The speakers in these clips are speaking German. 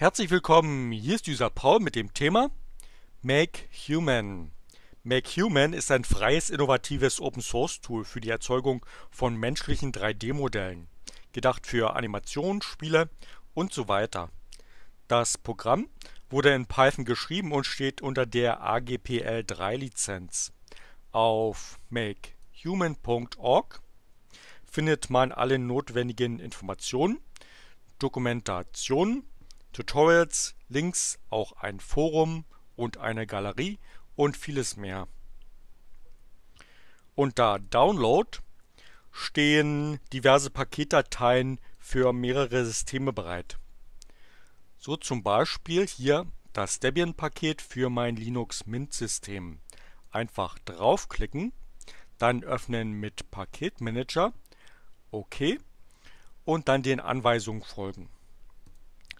Herzlich willkommen, hier ist User Paul mit dem Thema Make Human. Make Human ist ein freies, innovatives Open-Source-Tool für die Erzeugung von menschlichen 3D-Modellen, gedacht für Animationen, Spiele und so weiter. Das Programm wurde in Python geschrieben und steht unter der AGPL 3-Lizenz. Auf makehuman.org findet man alle notwendigen Informationen, Dokumentationen Tutorials, Links, auch ein Forum und eine Galerie und vieles mehr. Unter Download stehen diverse Paketdateien für mehrere Systeme bereit. So zum Beispiel hier das Debian-Paket für mein Linux Mint-System. Einfach draufklicken, dann öffnen mit Paketmanager, OK und dann den Anweisungen folgen.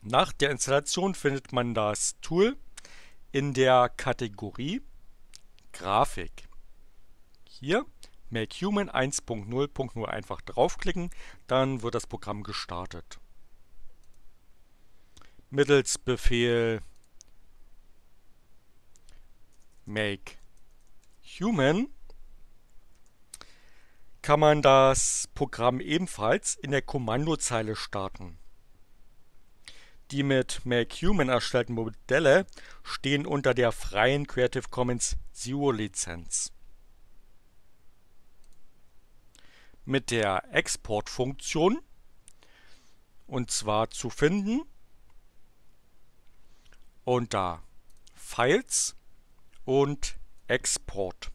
Nach der Installation findet man das Tool in der Kategorie Grafik. Hier MakeHuman 1.0.0 einfach draufklicken, dann wird das Programm gestartet. Mittels Befehl MakeHuman kann man das Programm ebenfalls in der Kommandozeile starten. Die mit MakeHuman erstellten Modelle stehen unter der freien Creative Commons Zero-Lizenz. Mit der Export-Funktion und zwar zu finden unter Files und Export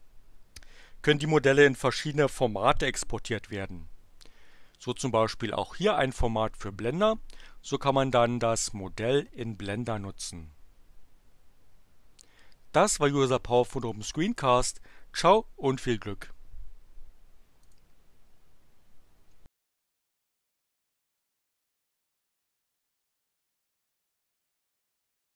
können die Modelle in verschiedene Formate exportiert werden so zum Beispiel auch hier ein Format für Blender. So kann man dann das Modell in Blender nutzen. Das war User Power von oben Screencast. Ciao und viel Glück.